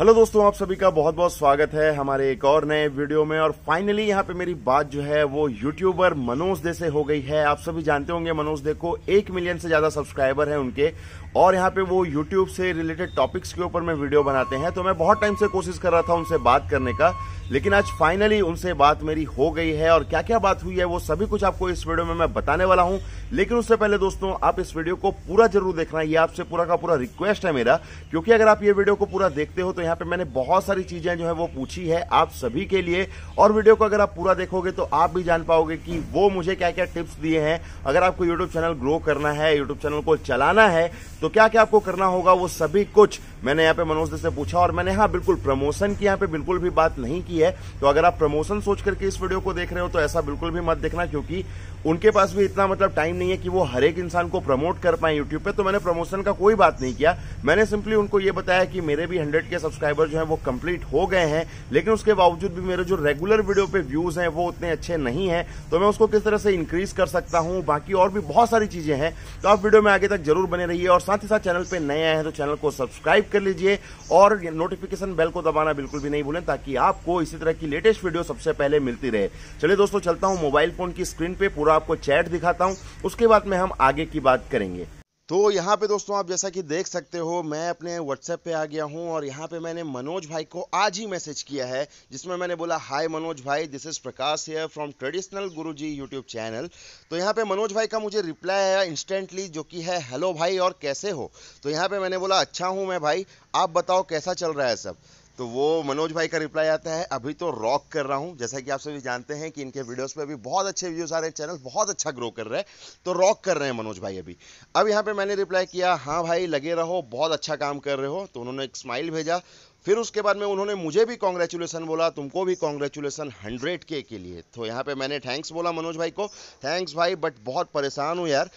hello दोस्तों आप सभी का बहुत बहुत स्वागत है हमारे एक और नए वीडियो में और फाइनली यहां पे मेरी बात जो है वो यूट्यूबर मनोज दे से हो गई है आप सभी जानते होंगे मनोज दे को एक मिलियन से ज्यादा सब्सक्राइबर हैं उनके और यहाँ पे वो यूट्यूब से रिलेटेड टॉपिक्स के ऊपर मैं वीडियो बनाते हैं तो मैं बहुत टाइम से कोशिश कर रहा था उनसे बात करने का लेकिन आज फाइनली उनसे बात मेरी हो गई है और क्या क्या बात हुई है वो सभी कुछ आपको इस वीडियो में मैं बताने वाला हूँ लेकिन उससे पहले दोस्तों आप इस वीडियो को पूरा जरूर देखना ये आपसे पूरा का पूरा रिक्वेस्ट है मेरा क्योंकि अगर आप ये वीडियो को पूरा देखते हो तो यहाँ पे मैंने बहुत सारी चीजें जो है वो पूछी है आप सभी के लिए और वीडियो को अगर आप पूरा देखोगे तो आप भी जान पाओगे कि वो मुझे क्या क्या टिप्स दिए हैं अगर आपको यूट्यूब चैनल ग्रो करना है यूट्यूब चैनल को चलाना है तो क्या क्या आपको करना होगा वो सभी कुछ मैंने यहाँ पे मनोज से पूछा और मैंने हाँ बिल्कुल प्रमोशन की यहाँ पे बिल्कुल भी बात नहीं की है तो अगर आप प्रमोशन सोच करके इस वीडियो को देख रहे हो तो ऐसा बिल्कुल भी मत देखना क्योंकि उनके पास भी इतना मतलब टाइम नहीं है कि वो हर एक इंसान को प्रमोट कर पाए यूट्यूब पे तो मैंने प्रमोशन का कोई बात नहीं किया मैंने सिंपली उनको ये बताया कि मेरे भी हंड्रेड के सब्सक्राइबर जो है वो कंप्लीट हो गए हैं लेकिन उसके बावजूद भी मेरे जो रेगुलर वीडियो पे व्यूज हैं वो उतने अच्छे नहीं है तो मैं उसको किस तरह से इंक्रीज कर सकता हूँ बाकी और भी बहुत सारी चीजें हैं तो आप वीडियो में आगे तक जरूर बने रहिए और साथ ही साथ चैनल पर नए आए हैं तो चैनल को सब्सक्राइब कर लीजिए और नोटिफिकेशन बेल को दबाना बिल्कुल भी नहीं भूलें ताकि आपको इसी तरह की लेटेस्ट वीडियो सबसे पहले मिलती रहे चलिए दोस्तों चलता हूँ मोबाइल फोन की स्क्रीन पर पूरा आपको चैट दिखाता हूँ उसके बाद में हम आगे की बात करेंगे तो यहाँ पे दोस्तों आप जैसा कि देख सकते हो मैं अपने व्हाट्सएप पे आ गया हूँ और यहाँ पे मैंने मनोज भाई को आज ही मैसेज किया है जिसमें मैंने बोला हाय मनोज भाई this is Prakash here from traditional Guruji YouTube channel तो यहाँ पे मनोज भाई का मुझे रिप्लाई आया इंस्टेंटली जो कि है हेलो भाई और कैसे हो तो यहाँ पर मैंने बोला अच्छा हूँ मैं भाई आप बताओ कैसा चल रहा है सब तो वो मनोज भाई का रिप्लाई आता है अभी तो रॉक कर रहा हूँ जैसा कि आप सभी जानते हैं कि इनके वीडियोस पे अभी बहुत अच्छे व्यूज़ आ रहे हैं चैनल बहुत अच्छा ग्रो कर रहा है तो रॉक कर रहे हैं मनोज भाई अभी अब यहाँ पे मैंने रिप्लाई किया हाँ भाई लगे रहो बहुत अच्छा काम कर रहे हो तो उन्होंने एक स्माइल भेजा फिर उसके बाद में उन्होंने मुझे भी कॉन्ग्रेचुलेसन बोला तुमको भी कॉन्ग्रेचुलेसन हंड्रेड के के लिए तो यहाँ पे मैंने थैंक्स बोला मनोज भाई को थैंक्स भाई बट बहुत परेशान हूँ यार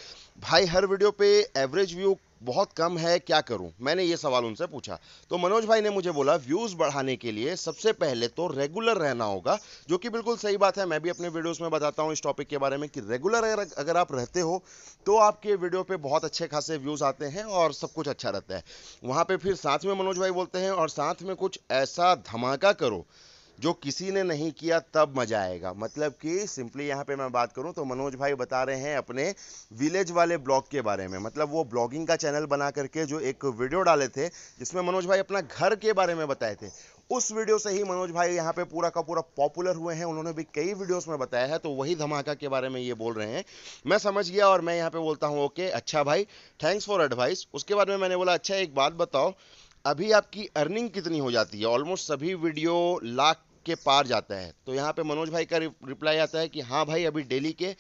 भाई हर वीडियो पे एवरेज व्यू बहुत कम है क्या करूं मैंने ये सवाल उनसे पूछा तो मनोज भाई ने मुझे बोला व्यूज़ बढ़ाने के लिए सबसे पहले तो रेगुलर रहना होगा जो कि बिल्कुल सही बात है मैं भी अपने वीडियोस में बताता हूं इस टॉपिक के बारे में कि रेगुलर अगर आप रहते हो तो आपके वीडियो पे बहुत अच्छे खासे व्यूज़ आते हैं और सब कुछ अच्छा रहता है वहाँ पर फिर साथ में मनोज भाई बोलते हैं और साथ में कुछ ऐसा धमाका करो जो किसी ने नहीं किया तब मजा आएगा मतलब कि सिंपली यहाँ पे मैं बात करूँ तो मनोज भाई बता रहे हैं अपने विलेज वाले ब्लॉग के बारे में मतलब वो ब्लॉगिंग का चैनल बना करके जो एक वीडियो डाले थे जिसमें मनोज भाई अपना घर के बारे में बताए थे उस वीडियो से ही मनोज भाई यहाँ पे पूरा का पूरा पॉपुलर हुए हैं उन्होंने भी कई वीडियोस में बताया है तो वही धमाका के बारे में ये बोल रहे हैं मैं समझ गया और मैं यहाँ पे बोलता हूँ ओके अच्छा भाई थैंक्स फॉर एडवाइस उसके बाद में मैंने बोला अच्छा एक बात बताओ अभी आपकी अर्निंग कितनी हो जाती है ऑलमोस्ट सभी वीडियो लाख के पार जाता है तो यहाँ पे मनोज भाई का रिप्लाई आता है कि हाँ भाई अभी डेली के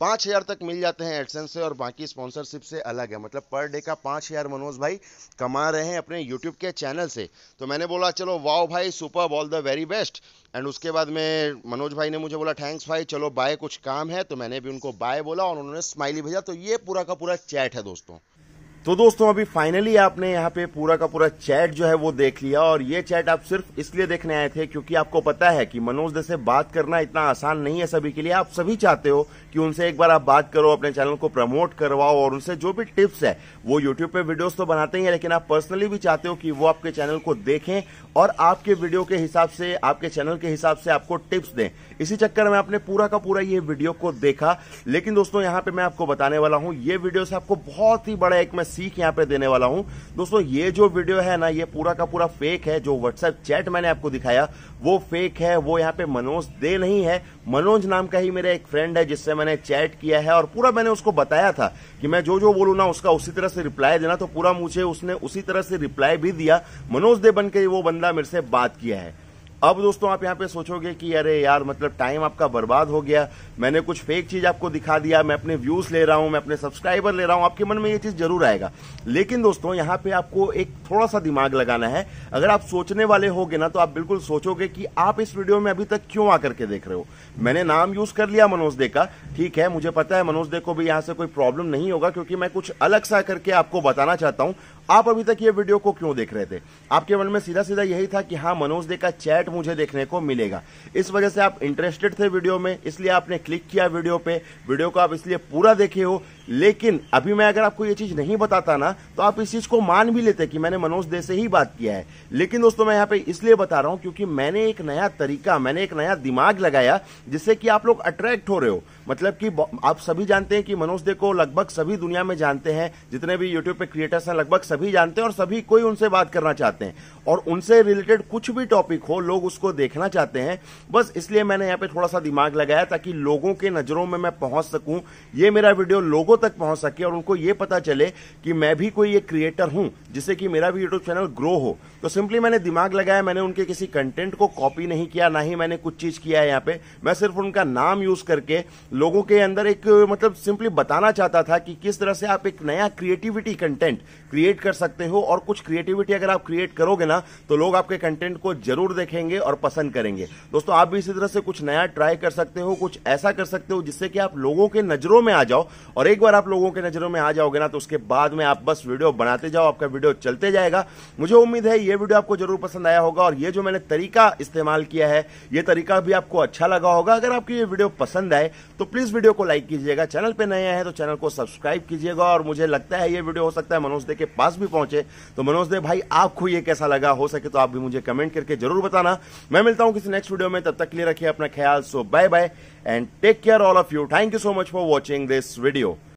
पाँच हज़ार तक मिल जाते हैं एडसेंस से और बाकी स्पॉन्सरशिप से अलग है मतलब पर डे का पाँच हज़ार मनोज भाई कमा रहे हैं अपने यूट्यूब के चैनल से तो मैंने बोला चलो वाओ भाई super all the very best and उसके बाद में मनोज भाई ने मुझे बोला थैंक्स भाई चलो बाय कुछ काम है तो मैंने भी उनको बाय बोला और उन्होंने स्माइली भेजा तो ये पूरा का पूरा चैट है दोस्तों तो दोस्तों अभी फाइनली आपने यहाँ पे पूरा का पूरा चैट जो है वो देख लिया और ये चैट आप सिर्फ इसलिए देखने आए थे क्योंकि आपको पता है कि मनोज दे से बात करना इतना आसान नहीं है सभी के लिए आप सभी चाहते हो कि उनसे एक बार आप बात करो अपने चैनल को प्रमोट करवाओ और उनसे जो भी टिप्स है वो यूट्यूब पे वीडियोज तो बनाते ही है लेकिन आप पर्सनली भी चाहते हो कि वो आपके चैनल को देखें और आपके वीडियो के हिसाब से आपके चैनल के हिसाब से आपको टिप्स दें इसी चक्कर में आपने पूरा का पूरा ये वीडियो को देखा लेकिन दोस्तों यहाँ पे मैं आपको बताने वाला हूँ ये वीडियो से आपको बहुत ही बड़ा एक मैं सीख यहाँ पे देने वाला हूँ दोस्तों ये जो वीडियो है ना ये पूरा का पूरा फेक है जो व्हाट्सएप चैट मैंने आपको दिखाया वो फेक है वो यहाँ पे मनोज दे नहीं है मनोज नाम का ही मेरा एक फ्रेंड है जिससे मैंने चैट किया है और पूरा मैंने उसको बताया था कि मैं जो जो बोलू ना उसका उसी तरह से रिप्लाई देना तो पूरा मुझे उसने उसी तरह से रिप्लाई भी दिया मनोज दे बन वो बंदा मेरे से बात किया है अब दोस्तों आप यहाँ पे सोचोगे कि अरे यार मतलब टाइम आपका बर्बाद हो गया मैंने कुछ फेक चीज आपको दिखा दिया मैं अपने व्यूज ले रहा हूँ मैं अपने सब्सक्राइबर ले रहा हूँ आपके मन में ये चीज जरूर आएगा लेकिन दोस्तों यहाँ पे आपको एक थोड़ा सा दिमाग लगाना है अगर आप सोचने वाले हो ना तो आप बिल्कुल सोचोगे कि आप इस वीडियो में अभी तक क्यों आकर के देख रहे हो मैंने नाम यूज कर लिया मनोज दे का ठीक है मुझे पता है मनोज दे को भी यहाँ से कोई प्रॉब्लम नहीं होगा क्योंकि मैं कुछ अलग सा करके आपको बताना चाहता हूँ आप अभी तक ये वीडियो को क्यों देख रहे थे आपके मन में सीधा सीधा यही था कि हाँ मनोज दे का चैट मुझे देखने को मिलेगा इस वजह से आप इंटरेस्टेड थे वीडियो में इसलिए आपने क्लिक किया वीडियो पे वीडियो को आप इसलिए पूरा देखे हो लेकिन अभी मैं अगर आपको ये चीज नहीं बताता ना तो आप इस चीज को मान भी लेते कि मैंने मनोज दे से ही बात किया है लेकिन दोस्तों मैं यहाँ पे इसलिए बता रहा हूँ क्योंकि मैंने एक नया तरीका मैंने एक नया दिमाग लगाया जिससे कि आप लोग अट्रैक्ट हो रहे हो मतलब कि आप सभी जानते हैं कि मनोज दे को लगभग सभी दुनिया में जानते हैं जितने भी यूट्यूब पे क्रिएटर्स हैं लगभग सभी जानते हैं और सभी कोई उनसे बात करना चाहते हैं और उनसे रिलेटेड कुछ भी टॉपिक हो लोग उसको देखना चाहते हैं बस इसलिए मैंने यहाँ पे थोड़ा सा दिमाग लगाया ताकि लोगों के नज़रों में मैं पहुंच सकूँ ये मेरा वीडियो लोगों तक पहुंच सके और उनको ये पता चले कि मैं भी कोई एक क्रिएटर हूं जिससे कि मेरा भी यूट्यूब चैनल ग्रो हो तो सिंपली मैंने दिमाग लगाया मैंने उनके किसी कंटेंट को कॉपी नहीं किया ना ही मैंने कुछ चीज़ किया है यहाँ पे मैं सिर्फ उनका नाम यूज़ करके लोगों के अंदर एक मतलब सिंपली बताना चाहता था कि किस तरह से आप एक नया क्रिएटिविटी कंटेंट क्रिएट कर सकते हो और कुछ क्रिएटिविटी अगर आप क्रिएट करोगे ना तो लोग आपके कंटेंट को जरूर देखेंगे और पसंद करेंगे दोस्तों आप भी इसी तरह से कुछ नया ट्राई कर सकते हो कुछ ऐसा कर सकते हो जिससे कि आप लोगों के नजरों में आ जाओ और एक बार आप लोगों के नजरों में आ जाओगे ना तो उसके बाद में आप बस वीडियो बनाते जाओ आपका वीडियो चलते जाएगा मुझे उम्मीद है ये वीडियो आपको जरूर पसंद आया होगा और ये जो मैंने तरीका इस्तेमाल किया है ये तरीका भी आपको अच्छा लगा होगा अगर आपकी ये वीडियो पसंद आए तो प्लीज वीडियो को लाइक कीजिएगा चैनल पर नया है तो चैनल को सब्सक्राइब कीजिएगा और मुझे लगता है ये वीडियो हो सकता है मनोज दे के पास पास भी पहुंचे तो मनोज देव भाई आपको ये कैसा लगा हो सके तो आप भी मुझे कमेंट करके जरूर बताना मैं मिलता हूं किसी नेक्स्ट वीडियो में तब तक लिए रखिए अपना ख्याल so bye bye and take care all of you thank you so much for watching this video